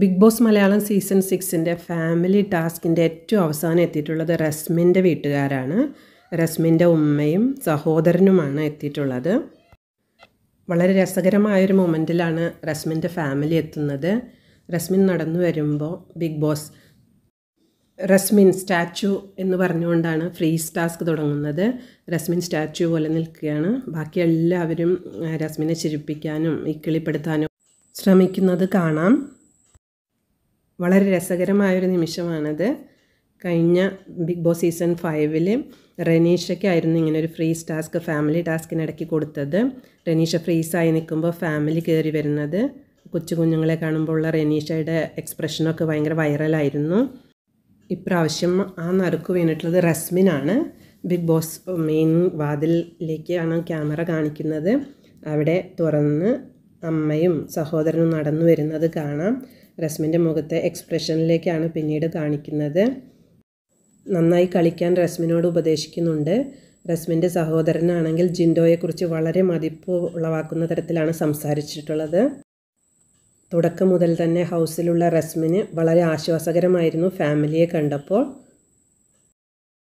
big Boss Malayalam season സിക്സിൻ്റെ family ടാസ്കിൻ്റെ ഏറ്റവും അവസാനം എത്തിയിട്ടുള്ളത് റസ്മിൻ്റെ വീട്ടുകാരാണ് റസ്മിൻ്റെ ഉമ്മയും സഹോദരനുമാണ് എത്തിയിട്ടുള്ളത് വളരെ രസകരമായൊരു മൊമെൻറ്റിലാണ് റസ്മിൻ്റെ ഫാമിലി എത്തുന്നത് റസ്മിൻ നടന്നു വരുമ്പോൾ ബിഗ് ബോസ് റസ്മിൻ സ്റ്റാച്ചു എന്ന് പറഞ്ഞുകൊണ്ടാണ് ഫ്രീസ് ടാസ്ക് തുടങ്ങുന്നത് റസ്മിൻ സ്റ്റാച്ചു പോലെ നിൽക്കുകയാണ് ബാക്കി എല്ലാവരും റസ്മിനെ ചിരിപ്പിക്കാനും ഇക്കിളിപ്പെടുത്താനും ശ്രമിക്കുന്നത് കാണാം വളരെ രസകരമായൊരു നിമിഷമാണത് കഴിഞ്ഞ ബിഗ് ബോസ് സീസൺ ഫൈവിൽ റനീഷയ്ക്കായിരുന്നു ഇങ്ങനെ ഒരു ഫ്രീസ് ടാസ്ക് ഫാമിലി ടാസ്കിനിടയ്ക്ക് കൊടുത്തത് റനീഷ ഫ്രീസായി നിൽക്കുമ്പോൾ ഫാമിലി കയറി വരുന്നത് കൊച്ചു കുഞ്ഞുങ്ങളെ ഉള്ള റനീഷയുടെ എക്സ്പ്രഷനൊക്കെ ഭയങ്കര വൈറലായിരുന്നു ഇപ്രാവശ്യം ആ നറുക്ക് വീണിട്ടുള്ളത് റസ്മിനാണ് ബിഗ് ബോസ് മെയിൻ വാതിലിലേക്കാണ് ക്യാമറ കാണിക്കുന്നത് അവിടെ തുറന്ന് അമ്മയും സഹോദരനും നടന്നു വരുന്നത് കാണാം റസ്മിൻ്റെ മുഖത്തെ എക്സ്പ്രഷനിലേക്കാണ് പിന്നീട് കാണിക്കുന്നത് നന്നായി കളിക്കാൻ റസ്മിനോട് ഉപദേശിക്കുന്നുണ്ട് റസ്മിൻ്റെ സഹോദരനാണെങ്കിൽ ജിൻഡോയെക്കുറിച്ച് വളരെ മതിപ്പ് ഉളവാക്കുന്ന തരത്തിലാണ് സംസാരിച്ചിട്ടുള്ളത് തുടക്കം മുതൽ തന്നെ ഹൗസിലുള്ള റസ്മിന് വളരെ ആശ്വാസകരമായിരുന്നു ഫാമിലിയെ കണ്ടപ്പോൾ